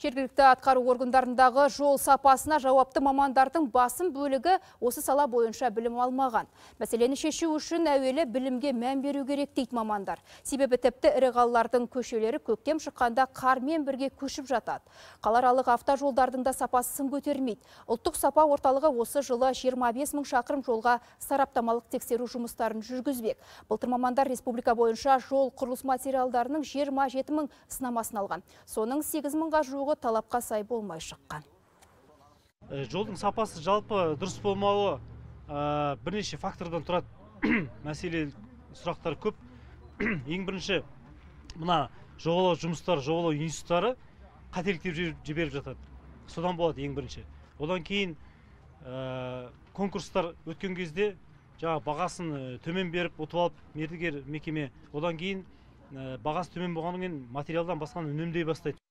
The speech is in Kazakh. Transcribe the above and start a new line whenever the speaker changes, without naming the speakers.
Жергілікті атқару органдарындағы жол сапасына жауапты мамандардың басым бөлігі осы сала бойынша білім алмаған. Мәселені шешу үшін әуелі білімге мән беру керек дейді мамандар. Себебі тіпті ірі қалалардың көшелері көктем шыққанда қармен бірге көшіп жатады. Қаларалық автожолдардың да сапасы сын көтермейді. Ұлттық сапа орталығы осы жылы 25 мың шақырым жолға сараптамалық тексеру жұмыстарын жүргізбек. Былтыр мамандар республика бойынша жол құрылыс материалдарының 27 мың сынамасын алған. Соның 8 мыңға жуығы талапқа сай болмай шыққан
э, жолдың сапасы жалпы дұрыс болмауы э, бірнеше фактордан тұрады мәселе сұрақтар көп ең бірінші мына жобалау жұмыстары жобалау институттары қателіктер жіберіп жатады содан болады ең бірінші одан кейін э, конкурстар өткен кезде жаңа бағасын төмен беріп ұтып алып мердігер мекеме
одан кейін бағасы төмен болғаннан кейін материалдан басқаны үнемдей бастайды